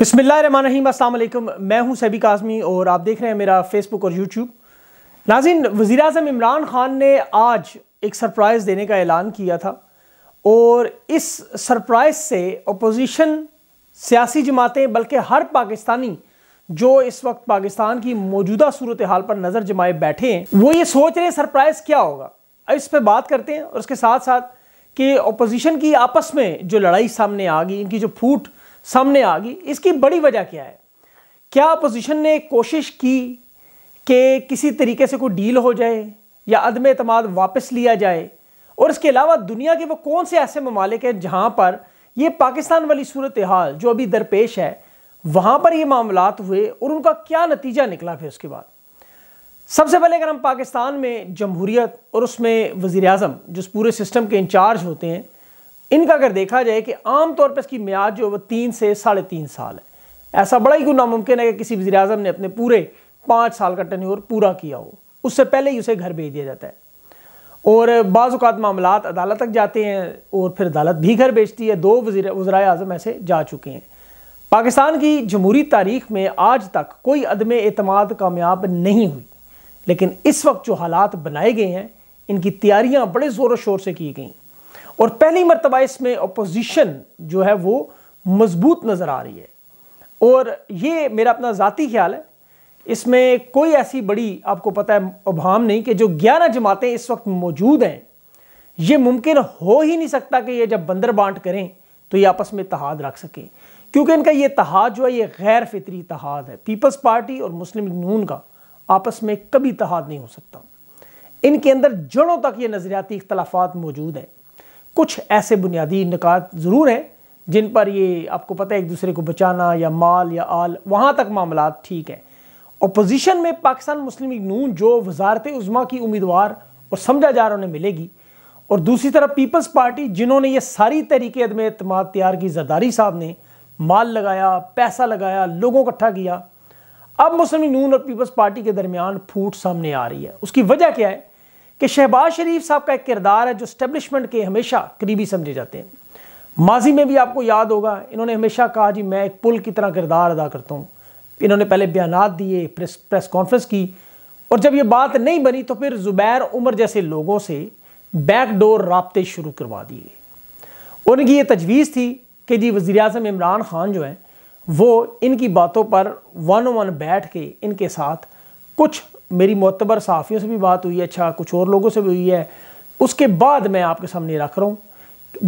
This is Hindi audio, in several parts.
बसमिल मैं हूं सैबिक आज़मी और आप देख रहे हैं मेरा फेसबुक और यूट्यूब नाजिन वज़ी अजम इमरान ख़ान ने आज एक सरप्राइज़ देने का ऐलान किया था और इस सरप्राइज़ से अपोजिशन सियासी जमातें बल्कि हर पाकिस्तानी जो इस वक्त पाकिस्तान की मौजूदा सूरत हाल पर नज़र जमाए बैठे हैं वो ये सोच रहे हैं सरप्राइज़ क्या होगा इस पर बात करते हैं और उसके साथ साथ कि अपोजिशन की आपस में जो लड़ाई सामने आ गई इनकी जो फूट सामने आ गई इसकी बड़ी वजह क्या है क्या अपोजिशन ने कोशिश की कि किसी तरीके से कोई डील हो जाए या अदम अतमाद वापस लिया जाए और इसके अलावा दुनिया के वो कौन से ऐसे ममालिक हैं जहाँ पर ये पाकिस्तान वाली सूरत हाल जो अभी दरपेश है वहाँ पर ये मामला हुए और उनका क्या नतीजा निकला फिर उसके बाद सबसे पहले अगर हम पाकिस्तान में जमहूरीत और उसमें वज़ी अजम जिस पूरे सिस्टम के इंचार्ज होते हैं इनका अगर देखा जाए कि आमतौर पर इसकी म्याद जो है वह तीन से साढ़े तीन साल है ऐसा बड़ा ही कोई नामुमकिन है कि किसी वजी अजम ने अपने पूरे पाँच साल का टनोर पूरा किया हो उससे पहले ही उसे घर भेज दिया जाता है और बाज़ात मामला अदालत तक जाते हैं और फिर अदालत भी घर भेजती है दो वजी वज्रा अजम ऐसे जा चुके हैं पाकिस्तान की जमहूरी तारीख में आज तक कोई अदम अतमाद कामयाब नहीं हुई लेकिन इस वक्त जो हालात बनाए गए हैं इनकी तैयारियाँ बड़े ज़ोर शोर से की गई और पहली मरतबा इसमें अपोजिशन जो है वो मजबूत नज़र आ रही है और ये मेरा अपना ज़ाती ख्याल है इसमें कोई ऐसी बड़ी आपको पता है अभाम नहीं कि जो ग्यारह जमातें इस वक्त मौजूद हैं ये मुमकिन हो ही नहीं सकता कि ये जब बंदर बांट करें तो ये आपस में तहाद रख सकें क्योंकि इनका ये तहाद जो है ये गैर फितरी तहाद है पीपल्स पार्टी और मुस्लिम नून का आपस में कभी तहाद नहीं हो सकता इनके अंदर जड़ों तक ये नज़रियाती इख्तलाफात मौजूद हैं कुछ ऐसे बुनियादी निकात ज़रूर हैं जिन पर ये आपको पता है एक दूसरे को बचाना या माल या आल वहाँ तक मामला ठीक है अपोजिशन में पाकिस्तान मुस्लिम लीग नून जो वजारत उज़मा की उम्मीदवार और समझा जा रहा उन्हें मिलेगी और दूसरी तरफ पीपल्स पार्टी जिन्होंने ये सारी तरीके अदम अतमाद तैयार की जरदारी साहब ने माल लगाया पैसा लगाया लोगों को इकट्ठा किया अब मुस्लिम नून और पीपल्स पार्टी के दरमियान फूट सामने आ रही है उसकी वजह क्या है कि शहबाज शरीफ साहब का एक किरदार है जो स्टेब्लिशमेंट के हमेशा करीबी समझे जाते हैं माजी में भी आपको याद होगा इन्होंने हमेशा कहा जी मैं एक पुल की तरह किरदार अदा करता हूँ इन्होंने पहले बयान दिए प्रेस प्रेस कॉन्फ्रेंस की और जब ये बात नहीं बनी तो फिर ज़ुबैर उमर जैसे लोगों से बैकडोर रबते शुरू करवा दिए उनकी ये तजवीज़ थी कि जी वज़ी अजम इमरान ख़ान जो हैं वो इनकी बातों पर वन वन बैठ के इनके साथ कुछ मेरी मोतबर सहाफ़ियों से भी बात हुई है अच्छा कुछ और लोगों से भी हुई है उसके बाद मैं आपके सामने रख रहा हूँ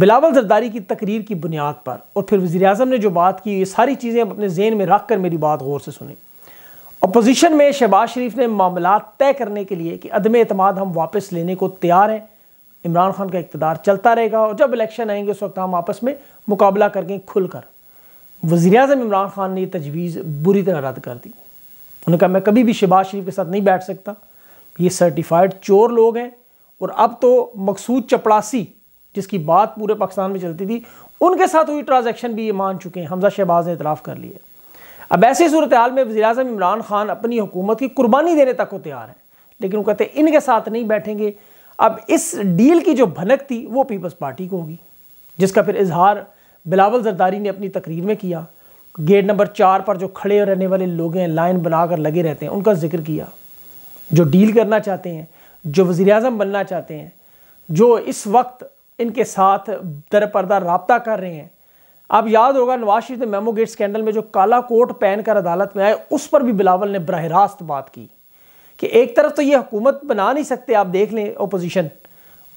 बिलावल जरदारी की तकरीर की बुनियाद पर और फिर वज़ी अजम ने जो बात की ये सारी चीज़ें अपने जेन में रख कर मेरी बात गौर से सुनी अपोजिशन में शहबाज शरीफ ने मामला तय करने के लिए कि अदम अतमाद हम वापस लेने को तैयार हैं इमरान खान का इकतदार चलता रहेगा और जब इलेक्शन आएंगे उस वक्त हम आपस में मुकाबला करके खुल कर वज़ी अजम इमरान खान ने यह तजवीज़ बुरी तरह रद्द कर दी उन्होंने कहा मैं कभी भी शहबाज शरीफ के साथ नहीं बैठ सकता ये सर्टिफाइड चोर लोग हैं और अब तो मकसूद चपड़ासी जिसकी बात पूरे पाकिस्तान में चलती थी उनके साथ हुई ट्रांजेक्शन भी ये मान चुके हैं हमजा शहबाज ने इतराफ़ कर लिया अब ऐसी सूरत हाल में वजी अजम इमरान खान अपनी हुकूमत की कुर्बानी देने तक को तैयार हैं लेकिन वो कहते हैं इनके साथ नहीं बैठेंगे अब इस डील की जो भनक थी वो पीपल्स पार्टी को होगी जिसका फिर इजहार बिलावल जरदारी ने अपनी तकरीर में किया गेट नंबर चार पर जो खड़े रहने वाले लोग हैं लाइन बनाकर लगे रहते हैं उनका जिक्र किया जो डील करना चाहते हैं जो वज़ी अजम बनना चाहते हैं जो इस वक्त इनके साथ दरपर्दा रबता कर रहे हैं आप याद होगा नवाज शरीफ ने मेमो गेट स्कैंडल में जो काला कोट पहन कर अदालत में आए उस पर भी बिलावल ने बरह रास्त बात की कि एक तरफ तो ये हुकूमत बना नहीं सकते आप देख लें अपोजिशन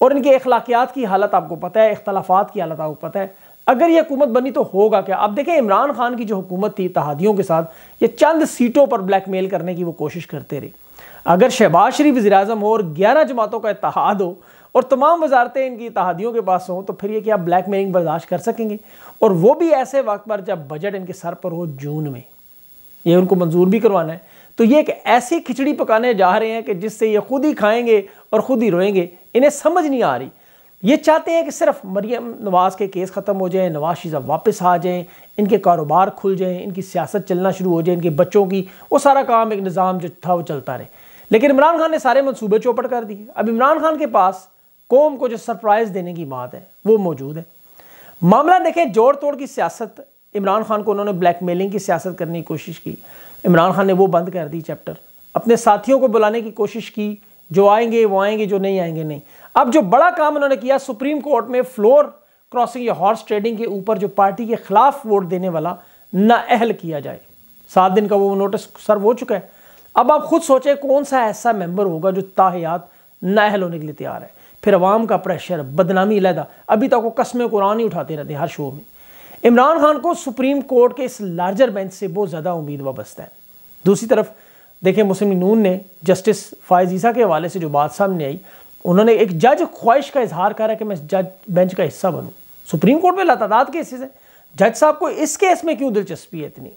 और इनके अखलाकियात की हालत आपको पता है अख्तलाफात की हालत आपको पता है अगर ये हुकूमत बनी तो होगा क्या आप देखें इमरान खान की जो हुकूमत थी तहादियों के साथ ये चंद सीटों पर ब्लैकमेल करने की वो कोशिश करते रहे अगर शहबाज शरीफ वजी अजम हो और ग्यारह जमातों का इतिहाद हो और तमाम वजारतें इनकी तहादियों के पास हों तो फिर ये कि आप ब्लैक मेलिंग बर्दाश्त कर सकेंगे और वो भी ऐसे वक्त पर जब बजट इनके सर पर हो जून में ये उनको मंजूर भी करवाना है तो ये एक ऐसी खिचड़ी पकाने जा रहे हैं कि जिससे ये खुद ही खाएंगे और खुद ही रोएंगे इन्हें समझ नहीं आ रही ये चाहते हैं कि सिर्फ मरियम नवाज़ के केस ख़त्म हो जाए नवाज शीज़ा वापस आ जाएँ इनके कारोबार खुल जाएँ इनकी सियासत चलना शुरू हो जाए इनके बच्चों की वो सारा काम एक निज़ाम जो था वो चलता रहे लेकिन इमरान खान ने सारे मनसूबे चौपट कर दिए अब इमरान खान के पास कौम को जो सरप्राइज़ देने की बात है वो मौजूद है मामला देखें जोड़ तोड़ की सियासत इमरान खान को उन्होंने ब्लैक मेलिंग की सियासत करने की कोशिश की इमरान खान ने वो बंद कर दी चैप्टर अपने साथियों को बुलाने की कोशिश की जो आएंगे वो आएंगे जो नहीं आएंगे नहीं अब जो बड़ा काम उन्होंने किया सुप्रीम कोर्ट में फ्लोर क्रॉसिंग या हॉर्स ट्रेडिंग के ऊपर जो पार्टी के खिलाफ वोट देने वाला नाअहल किया जाए सात दिन का वो नोटिस सर्व हो चुका है अब आप खुद सोचें कौन सा ऐसा मेंबर होगा जो ताहयात नाअहल होने के लिए तैयार है फिर अवाम का प्रेशर बदनामी अलहदा अभी तक वो कस्में कुरान ही उठाते रहते हर शो में इमरान खान को सुप्रीम कोर्ट के इस लार्जर बेंच से बहुत ज़्यादा उम्मीद वाबस्ता है दूसरी तरफ देखें मुस्लिम नून ने जस्टिस फायज ईसा के हवाले से जो बात सामने आई उन्होंने एक जज ख्वाहिश का इजहार करा कि मैं जज बेंच का हिस्सा बनूँ सुप्रीम कोर्ट में लतादात केसेस हैं जज साहब को इस केस में क्यों दिलचस्पी है इतनी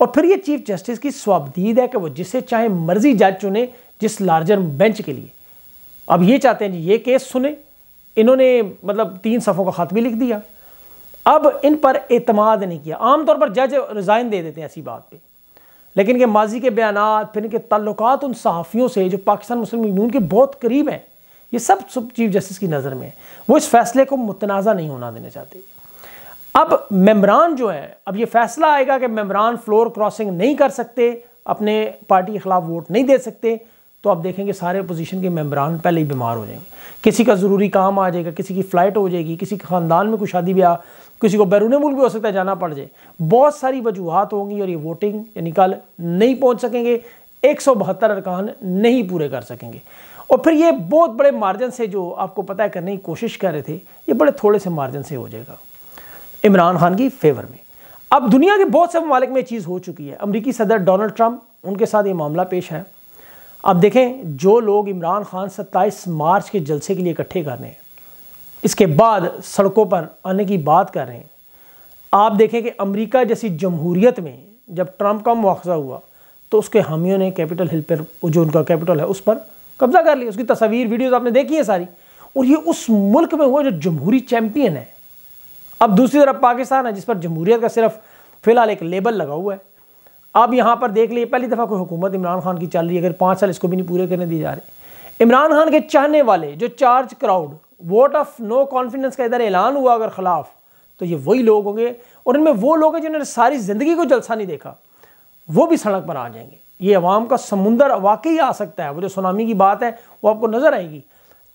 और फिर ये चीफ जस्टिस की स्वाबदीद है कि वो जिसे चाहे मर्जी जज चुने जिस लार्जर बेंच के लिए अब ये चाहते हैं जी ये केस सुने इन्होंने मतलब तीन सफ़ों का ख़त भी लिख दिया अब इन पर एतमाद नहीं किया आमतौर पर जज रिज़ाइन दे देते हैं ऐसी बात पर लेकिन के माजी के बयान फिर इनके ताल्लुकात उन सहाफ़ियों से जो पाकिस्तान मुस्लिम यूनियन के बहुत करीब हैं ये सब सब चीफ जस्टिस की नज़र में है वो इस फैसले को मुतनाज़ा नहीं होना देना चाहते अब मेम्बरान जो है अब ये फैसला आएगा कि मेम्बरान फ्लोर क्रॉसिंग नहीं कर सकते अपने पार्टी के ख़िलाफ़ वोट नहीं दे सकते तो आप देखेंगे सारे अपोजिशन के मेम्बरान पहले ही बीमार हो जाएंगे किसी का ज़रूरी काम आ जाएगा किसी की फ़्लाइट हो जाएगी किसी के ख़ानदान में कोई शादी ब्याह किसी को बैरून मुल्क भी हो सकता है जाना पड़ जाए बहुत सारी वजूहत होंगी और ये वोटिंग यानी कल नहीं पहुँच सकेंगे एक सौ बहत्तर अरकान नहीं पूरे कर सकेंगे और फिर ये बहुत बड़े मार्जिन से जो आपको पता है करने की कोशिश कर रहे थे ये बड़े थोड़े से मार्जिन से हो जाएगा इमरान खान की फेवर में अब दुनिया के बहुत से ममालिक में चीज़ हो चुकी है अमरीकी सदर डोनल्ड ट्रंप उनके साथ ये मामला पेश है अब देखें जो लोग इमरान खान सत्ताईस मार्च के जलसे के लिए इकट्ठे कर रहे हैं इसके बाद सड़कों पर आने की बात कर रहे हैं आप देखें कि अमरीका जैसी जमहूरियत में जब ट्रंप का मुआवजा हुआ तो उसके हामियों ने कैपिटल हिल पर जो उनका कैपिटल है उस पर कब्जा कर लिया उसकी तस्वीर वीडियोज़ आपने देखी है सारी और ये उस मुल्क में हुआ जो जमहूरी चैम्पियन है अब दूसरी तरफ पाकिस्तान है जिस पर जमहूरियत का सिर्फ फिलहाल एक लेबल लगा हुआ है अब यहाँ पर देख लिए पहली दफ़ा कोई हुकूमत इमरान खान की चल रही है अगर पाँच साल इसको भी नहीं पूरे करने दिए जा रहे इमरान खान के चाहने वाले जो charge crowd vote of no confidence का इधर ऐलान हुआ अगर खिलाफ तो ये वही लोग होंगे और इनमें वो लोग हैं जिन्होंने सारी ज़िंदगी को जलसा नहीं देखा वो भी सड़क पर आ जाएंगे ये अवाम का समुंदर वाकई आ सकता है वो जो सुनामी की बात है वो आपको नज़र आएगी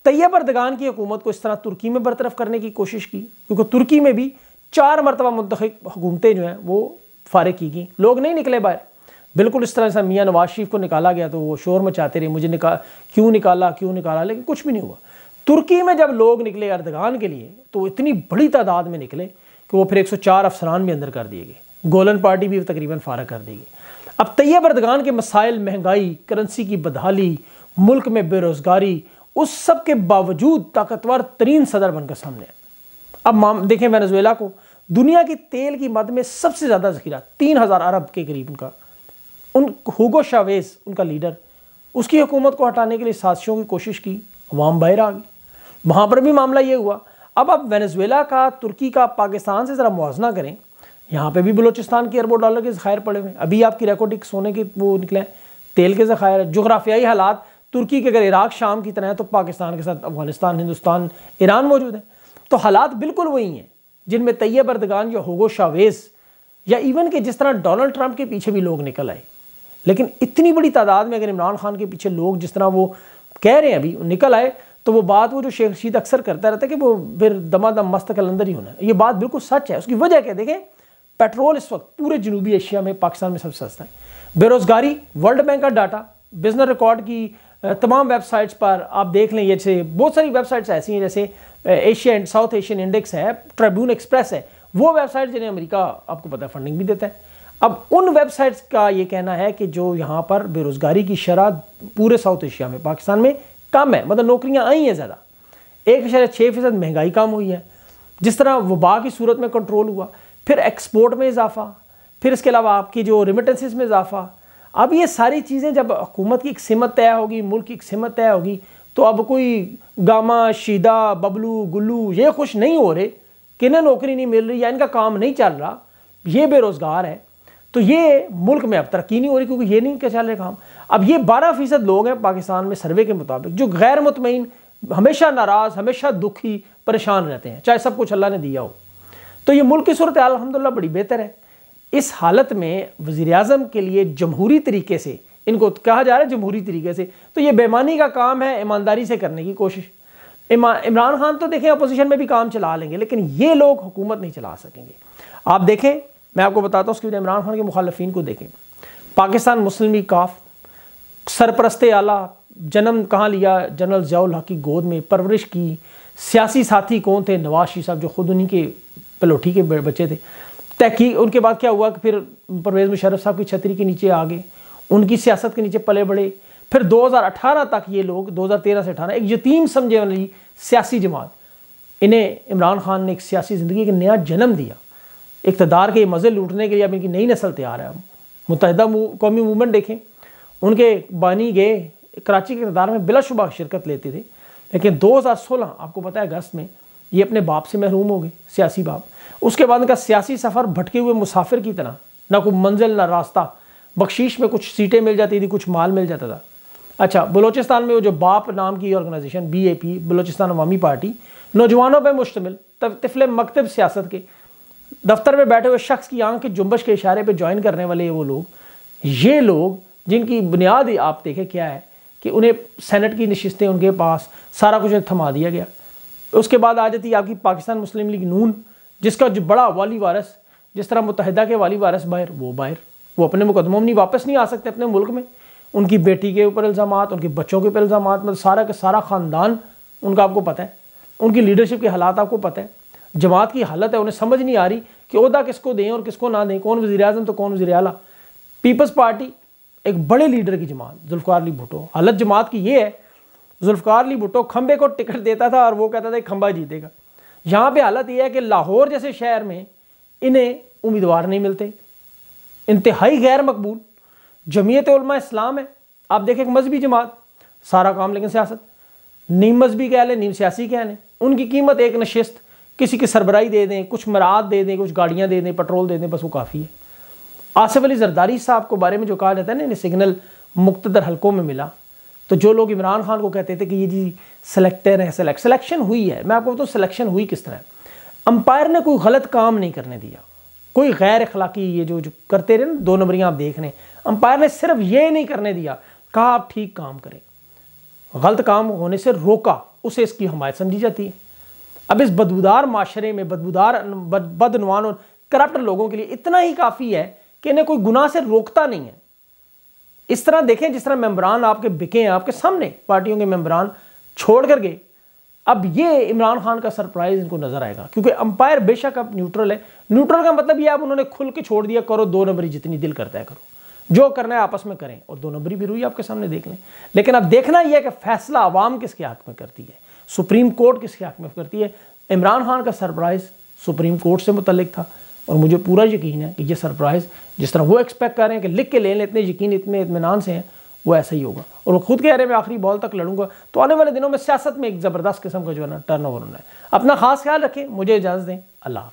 तैयब अरदगान की हुकूमत को इस तरह तुर्की में बरतरफ करने की कोशिश की क्योंकि तुर्की में भी चार मरतबा मुंतब हुकूमतें जो हैं वो फारग की गई लोग नहीं निकले बाहर बिल्कुल इस तरह से मियाँ नवाज शरीफ को निकाला गया तो वो शोर मचाते रहे मुझे निकाल क्यों निकाला क्यों निकाला लेकिन कुछ भी नहीं हुआ तुर्की में जब लोग निकले अर्दगान के लिए तो इतनी बड़ी तादाद में निकले कि वो फिर 104 अफसरान भी अंदर कर दिए गए गोलन पार्टी भी तकरीबन फारग कर दी गई अब तैयब अरदगान के मसाइल महंगाई करेंसी की बदहाली मुल्क में बेरोज़गारी उस सब के बावजूद ताकतवर तरीन सदर बनकर सामने अब माम देखें वेनेजुएला को दुनिया की तेल की मद में सबसे ज़्यादा जखीरा तीन हज़ार अरब के करीब उनका उन होगो शावेज उनका लीडर उसकी हुकूमत को हटाने के लिए साजिशों की कोशिश की अवाम बाहर आ गई वहाँ पर भी मामला ये हुआ अब आप वेनेजुएला का तुर्की का पाकिस्तान से ज़रा मुआजना करें यहाँ पे भी बलोचिस्तान के अरबों डॉलर के ज़खायर पड़े हुए हैं अभी आपकी रिकॉर्डिक सोने के वो निकले हैं तेल के ज़खायर है जोग्राफियाई हालात तुर्की के अगर इराक शाम की तरह है तो पाकिस्तान के साथ अफगानिस्तान हिंदुस्तान ईरान मौजूद है तो हालात बिल्कुल वही हैं जिनमें तैयब अर्दगान या होगो शावेज़ या इवन के जिस तरह डोनाल्ड ट्रंप के पीछे भी लोग निकल आए लेकिन इतनी बड़ी तादाद में अगर इमरान खान के पीछे लोग जिस तरह वो कह रहे हैं अभी निकल आए तो वो बात वो जो शेख रशीद अक्सर करता रहता है कि वो फिर दमा दम मस्त कलंदर ही होना है ये बात बिल्कुल सच है उसकी वजह क्या देखें पेट्रोल इस वक्त पूरे जनूबी एशिया में पाकिस्तान में सबसे सस्ता है बेरोज़गारी वर्ल्ड बैंक का डाटा बिजनेस रिकॉर्ड की तमाम वेबसाइट्स पर आप देख लें जैसे बहुत सारी वेबसाइट्स ऐसी हैं जैसे Asia and South Asian index है ट्रिब्यून एक्सप्रेस है वो वेबसाइट जिन्हें अमेरिका आपको पता है फंडिंग भी देता है अब उन वेबसाइट्स का ये कहना है कि जो यहाँ पर बेरोज़गारी की शरह पूरे साउथ एशिया में पाकिस्तान में कम है मतलब नौकरियाँ आई हैं ज़्यादा एक छः फीसद महंगाई कम हुई है जिस तरह वबा की सूरत में कंट्रोल हुआ फिर एक्सपोर्ट में इजाफा फिर इसके अलावा आपकी जो रिमिटेंसेस में इजाफा अब ये सारी चीज़ें जब हुकूमत की एक सिमत तय होगी मुल्क की एक सिमत तय होगी तो अब कोई गामा शीदा बबलू गुल्लू ये खुश नहीं हो रहे कि इन्हें नौकरी नहीं मिल रही या इनका काम नहीं चल रहा ये बेरोज़गार है तो ये मुल्क में अब तरक्की नहीं हो रही क्योंकि ये नहीं क्या चल रहे काम अब ये बारह फ़ीसद लोग हैं पाकिस्तान में सर्वे के मुताबिक जो गैर मुतमिन हमेशा नाराज़ हमेशा दुखी परेशान रहते हैं चाहे सब कुछ अल्लाह ने दिया हो तो ये मुल्क की सूरत अलहमदिल्ला बड़ी बेहतर है इस हालत में वज़ी अजम के लिए जमहूरी तरीके से इनको तो कहा जा रहा है जमहूरी तरीके से तो ये बेमानी का काम है ईमानदारी से करने की कोशिश इमरान खान तो देखें अपोजिशन में भी काम चला लेंगे लेकिन ये लोग हुकूमत नहीं चला सकेंगे आप देखें मैं आपको बताता हूँ उसकी वजह इमरान खान के मुखालफी को देखें पाकिस्तान मुस्लिम लीग काफ सरपरस्ते आला जन्म कहाँ लिया जनरल जयाल्ला की गोद में परवरिश की सियासी साथी कौन थे नवाज शी साहब जो खुद उन्हीं के पलोठी के बच्चे थे तहकी उनके बाद क्या हुआ कि फिर परवेज़ मुशरफ साहब की छतरी के नीचे आ गए उनकी सियासत के नीचे पले बड़े फिर 2018 तक ये लोग 2013 से 18 एक यतीम समझे वाली सियासी जमात इन्हें इमरान खान ने एक सियासी ज़िंदगी का नया जन्म दिया इकतदार के मज़े लूटने के लिए अब इनकी नई नस्ल तैयार है मुतहदा कौमी मूवमेंट देखें उनके बानी गए कराची के इकतदार में बिलाशुबा शिरकत लेते थे लेकिन 2016 आपको पता है अगस्त में ये अपने बाप से महरूम हो गए सियासी बाप उसके बाद उनका सियासी सफ़र भटके हुए मुसाफिर की तरह ना कोई मंजिल ना रास्ता बख्शीश में कुछ सीटें मिल जाती थी कुछ माल मिल जाता था अच्छा बलोचिस्तान में वो जो बाप नाम की organisation B A P Balochistan Awami Party नौजवानों पर मुश्तमिल तफल मकतब सियासत के दफ्तर में बैठे हुए शख्स की आंख के जुम्बश के इशारे पर ज्वाइन करने वाले वो लोग ये लोग जिनकी बुनियाद आप देखें क्या है कि उन्हें सेनेट की नशस्तें उनके पास सारा कुछ थमा दिया गया उसके बाद आ जाती है आपकी पाकिस्तान मुस्लिम लीग नून जिसका जो बड़ा वाली वारस जिस तरह मुतहदा के वाली वारस बाहर वो बाहर वो अपने मुकदमों में नहीं वापस नहीं आ सकते अपने मुल्क में उनकी बेटी के ऊपर इल्ज़ाम उनके बच्चों के ऊपर इल्ज़ाम मतलब सारा का सारा ख़ानदान उनका आपको पता है उनकी लीडरशिप के हालात आपको पता है जमात की हालत है उन्हें समझ नहीं आ रही कि अहदा किसको दें और किसको ना दें कौन वजी तो कौन वजी अला पीपल्स पार्टी एक बड़े लीडर की जमात जुल्फ़ार अली भुटो हालत जमात की ये है जुल्फकार अली भुट्टो खंबे को टिकट देता था और वो कहता था खंबा जीतेगा यहाँ पे हालत यह है कि लाहौर जैसे शहर में इन्हें उम्मीदवार नहीं मिलते इंतहाई गैर मकबूल जमीयत इस्लाम है आप देखें एक मजहबी जमात सारा काम लेकिन सियासत नीम मजहबी कह लें नीम सियासी कह लें उनकी कीमत एक नशस्त किसी की सरबराही दे दें कुछ मराद दे दें कुछ गाड़ियाँ दे दें पेट्रोल दे दें बस वो काफ़ी है आसिफ अली जरदारी साहब को बारे में जो कहा जाता है ना इन्हें सिग्नल मुख्तर हलकों में मिला तो जो लोग इमरान खान को कहते थे कि ये जी सेलेक्टर है सेलेक्ट सिलेक्शन हुई है मैं आपको बताऊँ सिलेक्शन हुई किस तरह अंपायर ने कोई गलत काम नहीं करने दिया कोई गैर अखलाकी ये जो जो करते रहे ना दो नंबरियाँ आप देख रहे हैं अंपायर ने सिर्फ ये नहीं करने दिया कहा आप ठीक काम करें गलत काम होने से रोका उसे इसकी हमायत समझी जाती है अब इस बदबूदार माशरे में बदबूदार बदनवान और करप्ट लोगों के लिए इतना ही काफ़ी है कि इन्हें कोई गुनाह से रोकता नहीं है इस तरह देखें जिस तरह मेम्बरान आपके बिके हैं आपके सामने पार्टियों के मेम्बरान छोड़ कर गए अब ये इमरान खान का सरप्राइज इनको नजर आएगा क्योंकि अंपायर बेशक अब न्यूट्रल है न्यूट्रल का मतलब ये आप उन्होंने खुल के छोड़ दिया करो दो नंबरी जितनी दिल करता है करो जो करना है आपस में करें और दो नंबरी भी रुई आपके सामने देख लें लेकिन अब देखना यह है कि फैसला आवाम किसके हक में करती है सुप्रीम कोर्ट किसके हक में करती है इमरान खान का सरप्राइज सुप्रीम कोर्ट से मुतलिक था और मुझे पूरा यकीन है कि ये सरप्राइज़ जिस तरह वो एक्सपेक्ट कर रहे हैं कि लिख के ले लें इतने यकीन इतने इतमान से हैं वो ऐसा ही होगा और वो खुद कह रहे हैं मैं आखिरी बॉल तक लड़ूंगा तो आने वाले दिनों में सियासत में एक ज़बरदस्त किस्म का जो है ना टर्न ओवर होना है अपना खास ख्याल रखें मुझे इजाज़त दें अल्लाह